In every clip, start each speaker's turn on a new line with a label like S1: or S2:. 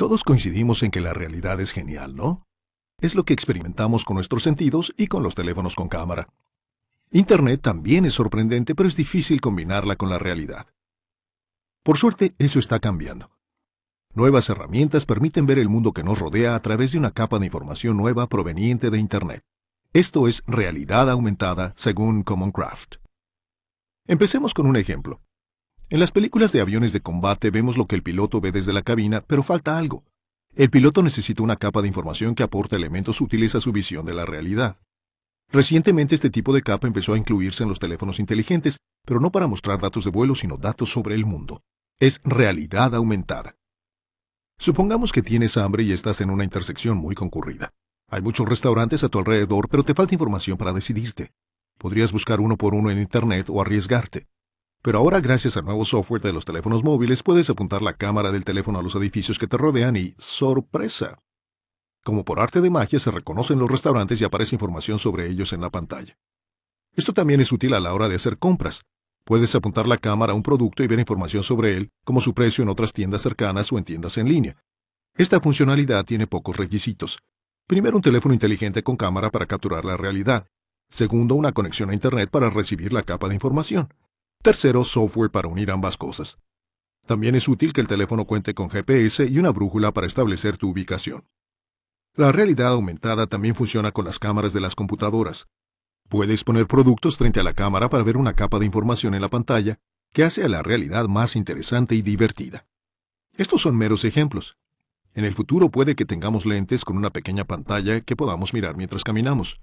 S1: Todos coincidimos en que la realidad es genial, ¿no? Es lo que experimentamos con nuestros sentidos y con los teléfonos con cámara. Internet también es sorprendente, pero es difícil combinarla con la realidad. Por suerte, eso está cambiando. Nuevas herramientas permiten ver el mundo que nos rodea a través de una capa de información nueva proveniente de Internet. Esto es realidad aumentada según Common Craft. Empecemos con un ejemplo. En las películas de aviones de combate vemos lo que el piloto ve desde la cabina, pero falta algo. El piloto necesita una capa de información que aporte elementos útiles a su visión de la realidad. Recientemente este tipo de capa empezó a incluirse en los teléfonos inteligentes, pero no para mostrar datos de vuelo, sino datos sobre el mundo. Es realidad aumentada. Supongamos que tienes hambre y estás en una intersección muy concurrida. Hay muchos restaurantes a tu alrededor, pero te falta información para decidirte. Podrías buscar uno por uno en Internet o arriesgarte. Pero ahora, gracias al nuevo software de los teléfonos móviles, puedes apuntar la cámara del teléfono a los edificios que te rodean y ¡sorpresa! Como por arte de magia, se reconocen los restaurantes y aparece información sobre ellos en la pantalla. Esto también es útil a la hora de hacer compras. Puedes apuntar la cámara a un producto y ver información sobre él, como su precio en otras tiendas cercanas o en tiendas en línea. Esta funcionalidad tiene pocos requisitos. Primero, un teléfono inteligente con cámara para capturar la realidad. Segundo, una conexión a Internet para recibir la capa de información. Tercero, software para unir ambas cosas. También es útil que el teléfono cuente con GPS y una brújula para establecer tu ubicación. La realidad aumentada también funciona con las cámaras de las computadoras. Puedes poner productos frente a la cámara para ver una capa de información en la pantalla que hace a la realidad más interesante y divertida. Estos son meros ejemplos. En el futuro puede que tengamos lentes con una pequeña pantalla que podamos mirar mientras caminamos.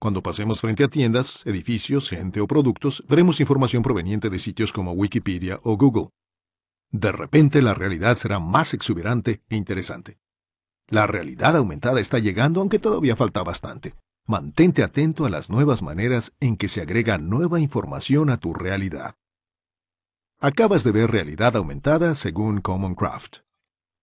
S1: Cuando pasemos frente a tiendas, edificios, gente o productos, veremos información proveniente de sitios como Wikipedia o Google. De repente la realidad será más exuberante e interesante. La realidad aumentada está llegando aunque todavía falta bastante. Mantente atento a las nuevas maneras en que se agrega nueva información a tu realidad. Acabas de ver realidad aumentada según Common Craft.